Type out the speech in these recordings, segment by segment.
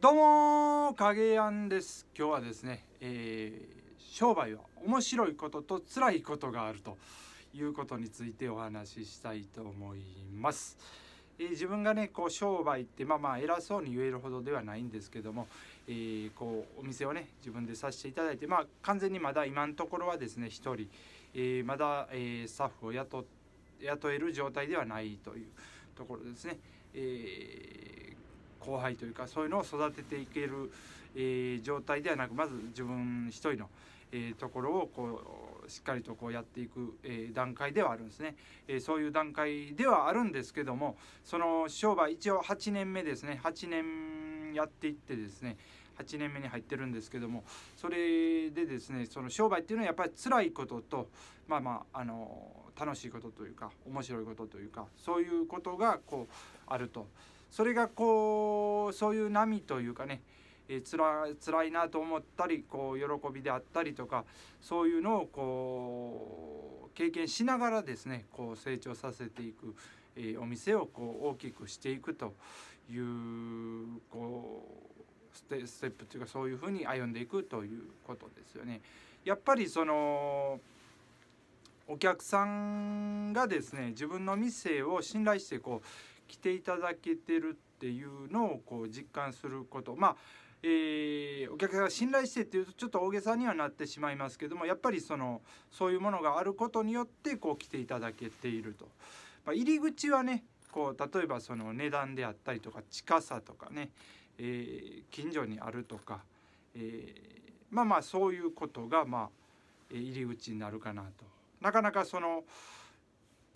どうも影やんです今日はですね、えー、商売は面白いことと辛いことがあるということについてお話ししたいと思います、えー、自分がねこう商売ってまあまあ偉そうに言えるほどではないんですけども、えー、こうお店をね自分でさせていただいてまあ完全にまだ今のところはですね1人、えー、まだ、えスタッフを雇雇える状態ではないというところですね、えー後輩というかそういうのを育てていける、えー、状態ではなくまず自分一人の、えー、ところをこうしっかりとこうやっていく、えー、段階ではあるんですね、えそういう段階ではあるんですけどもその商売一応8年目ですね8年やっていってですね8年目に入ってるんですけどもそれでですねその商売っていうのはやっぱり辛いこととまあまああの楽しいことというか面白いことというかそういうことがこうあると。それがこうそういう波というかねえつら辛いなと思ったりこう喜びであったりとかそういうのをこう経験しながらですねこう成長させていく、えー、お店をこう大きくしていくというこうステステップというかそういうふうに歩んでいくということですよね。やっぱりそのお客さんがですね自分の店を信頼してこう来ていただけてるっていうのをこう実感することまあえー、お客さんが信頼してっていうとちょっと大げさにはなってしまいますけどもやっぱりそのそういうものがあることによってこう来ていただけていると、まあ、入り口はねこう例えばその値段であったりとか近さとかね、えー、近所にあるとか、えー、まあまあそういうことがまあ入り口になるかなと。なかなかその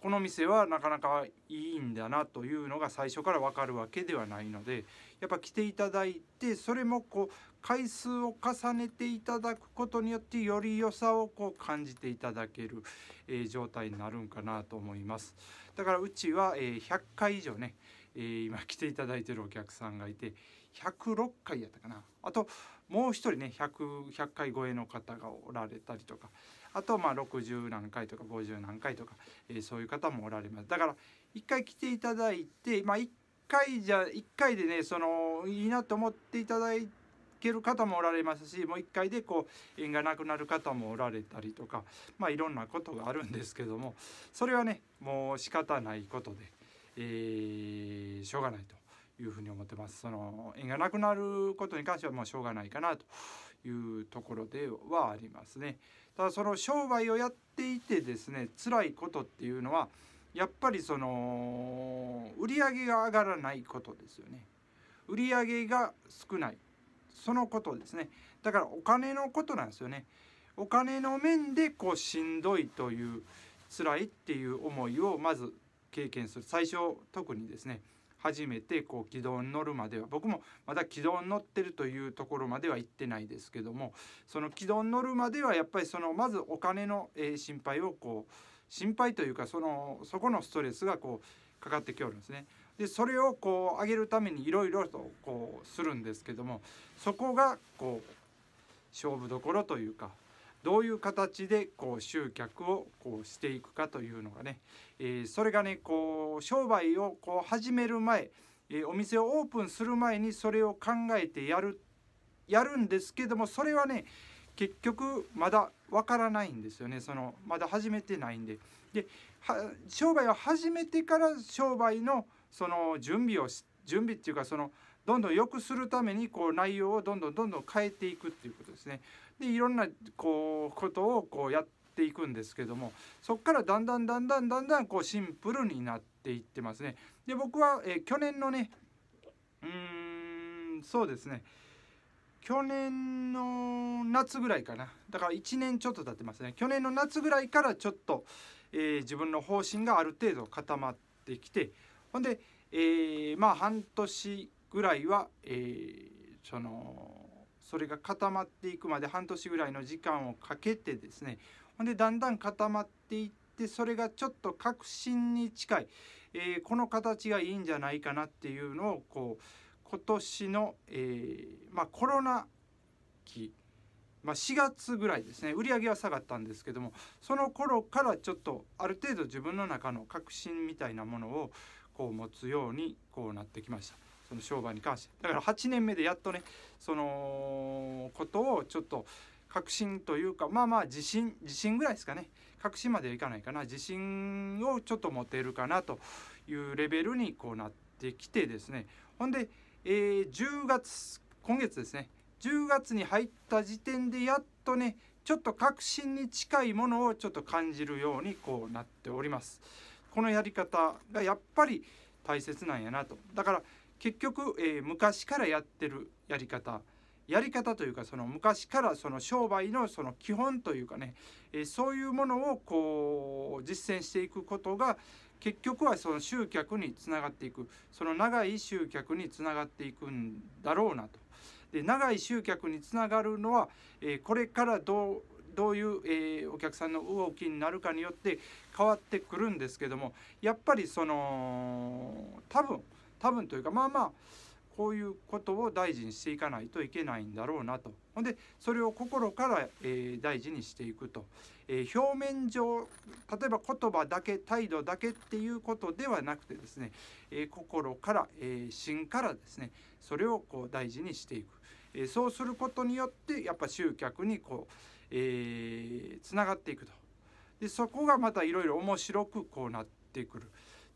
この店はなかなかいいんだなというのが最初から分かるわけではないのでやっぱ来ていただいてそれもこう回数を重ねていただくことによってより良さをこう感じていただける、えー、状態になるんかなと思いますだからうちは、え100回以上ね、えー、今来ていただいてるお客さんがいて106回やったかなあともう一人ね 100, 100, 回超えの方がおられたりとかあとまあ60何回とか50何回とか、えー、そういう方もおられますだから1回来ていただいて、まあ、1回じゃ一回でねそのいいなと思っていただいける方もおられますしもう1回でこう縁がなくなる方もおられたりとかまあいろんなことがあるんですけどもそれはねもう仕方ないことで、えー、しょうがないと。いうふうに思ってます。その縁がなくなることに関してはもうしょうがないかなというところではありますね。ただその商売をやっていてですね辛いことっていうのはやっぱりその売り上げが上がらないことですよね。売り上げが少ないそのことですね。だからお金のことなんですよね。お金の面でこうしんどいという辛いっていう思いをまず経験する最初特にですね初めてこう軌道に乗るまでは僕もまだ軌道に乗ってるというところまでは行ってないですけどもその軌道に乗るまではやっぱりそのまずお金の、え心配をこう心配というかそのそこのストレスがこうかかってきおるんですね。でそれをこう上げるためにいろいろとこうするんですけどもそこがこう勝負どころというかどういう形でこう集客をこうしていくかというのがね、えー、それがねこう商売をこう始める前、えー、お店をオープンする前にそれを考えてやるやるんですけどもそれはね結局まだわからないんですよねそのまだ始めてないんで。で商売を始めてから商売のその準備を準備っていうかそのどんどん良くするためにこう内容をどんどんどんどん変えていくっていうことですね。でいろんなこうことをこうやっていくんですけどもそこからだんだんだんだんだんだんこうシンプルになっていってますね。で僕は、えー、去年のねうんそうですね去年の夏ぐらいかなだから1年ちょっと経ってますね去年の夏ぐらいからちょっと、えー、自分の方針がある程度固まってきてほんで、えー、まあ半年ぐらいは、えー、そのそれが固まっていくまで半年ぐらいの時間をかけてですねほんでだんだん固まっていってそれがちょっと確信に近い、えー、この形がいいんじゃないかなっていうのをこう今年の、えー、まあ、コロナ期、まあ、4月ぐらいですね売り上げは下がったんですけどもその頃からちょっとある程度自分の中の確信みたいなものをこう持つようにこうなってきました。その商売に関してだから8年目でやっとねそのことをちょっと確信というかまあまあ自信自信ぐらいですかね確信まではいかないかな自信をちょっと持てるかなというレベルにこうなってきてですねほんで、えー、10月今月ですね10月に入った時点でやっとねちょっと確信に近いものをちょっと感じるようにこうなっております。このやり方がやっぱり大切なんやなと。だから結局、えー、昔からやってるやり方やり方というかその昔からその商売のその基本というかね、えー、そういうものをこう実践していくことが結局はその集客につながっていくその長い集客につながっていくんだろうなと。で長い集客につながるのは、えー、これからどうどういう、えー、お客さんの動きになるかによって変わってくるんですけどもやっぱりその多分。多分というかまあまあこういうことを大事にしていかないといけないんだろうなとほんでそれを心から、えー、大事にしていくと、えー、表面上例えば言葉だけ態度だけっていうことではなくてですね、えー、心から、え心からですねそれをこう大事にしていく、えそうすることによってやっぱ集客にこう、えー、つながっていくとでそこがまたいろいろ面白くこうなってくる。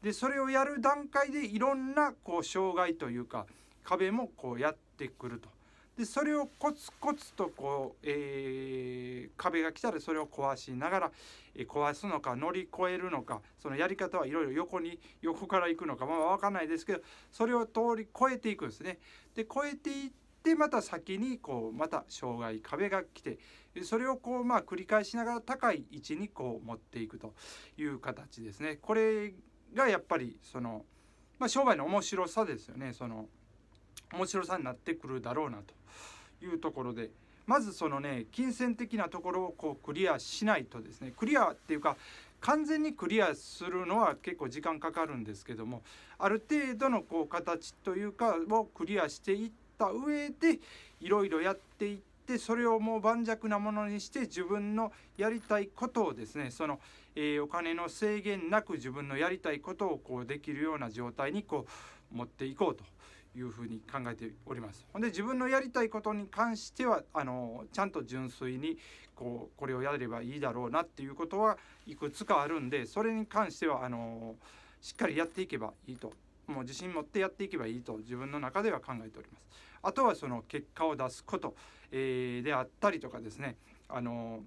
でそれをやる段階でいろんなこう障害というか壁もこうやってくると。でそれをコツコツとこう、えー、壁が来たらそれを壊しながら、えー、壊すのか乗り越えるのかそのやり方はいろいろ横に横から行くのかまあ分かんないですけどそれを通り越えていくんですね。で越えていってまた先にこうまた障害壁が来てそれをこうまあ繰り返しながら高い位置にこう持っていくという形ですね。これがやっぱりその、まあ、商売の面白さですよねその面白さになってくるだろうなというところでまずそのね金銭的なところをこうクリアしないとですねクリアっていうか完全にクリアするのは結構時間かかるんですけどもある程度のこう形というかをクリアしていった上でいろいろやっていってでそれをもう盤石なものにして自分のやりたいことをですねその、えー、お金の制限なく自分のやりたいことをこうできるような状態にこう持っていこうというふうに考えております。ほんで自分のやりたいことに関してはあのちゃんと純粋にこうこれをやればいいだろうなっていうことはいくつかあるんでそれに関してはあのしっかりやっていけばいいともう自信持ってやっていけばいいと自分の中では考えております。あとはその結果を出すこと、えー、であったりとかですねあの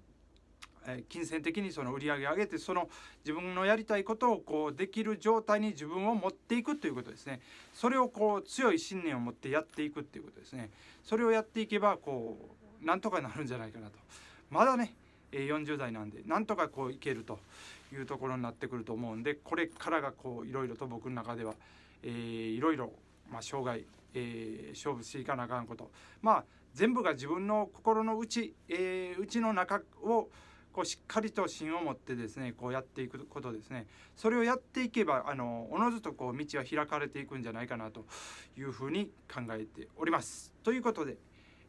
金銭的にその売り上げ上げてその自分のやりたいことをこうできる状態に自分を持っていくということですねそれをこう強い信念を持ってやっていくっていうことですねそれをやっていけばこうなんとかなるんじゃないかなとまだね40代なんでなんとかこういけるというところになってくると思うんでこれからがこういろいろと僕の中では、えいろいろま障害えー、勝負していかなあかんことまあ全部が自分の心の内、えー、内の中をこうしっかりと芯を持ってですねこうやっていくことですねそれをやっていけばあのおのずとこう道は開かれていくんじゃないかなというふうに考えております。ということで、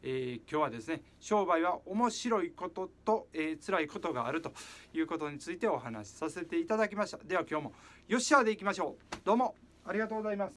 えー、今日はですね商売は面白いことと、えー、辛いことがあるということについてお話しさせていただきましたでは今日もよっしゃーでいきましょうどうもありがとうございます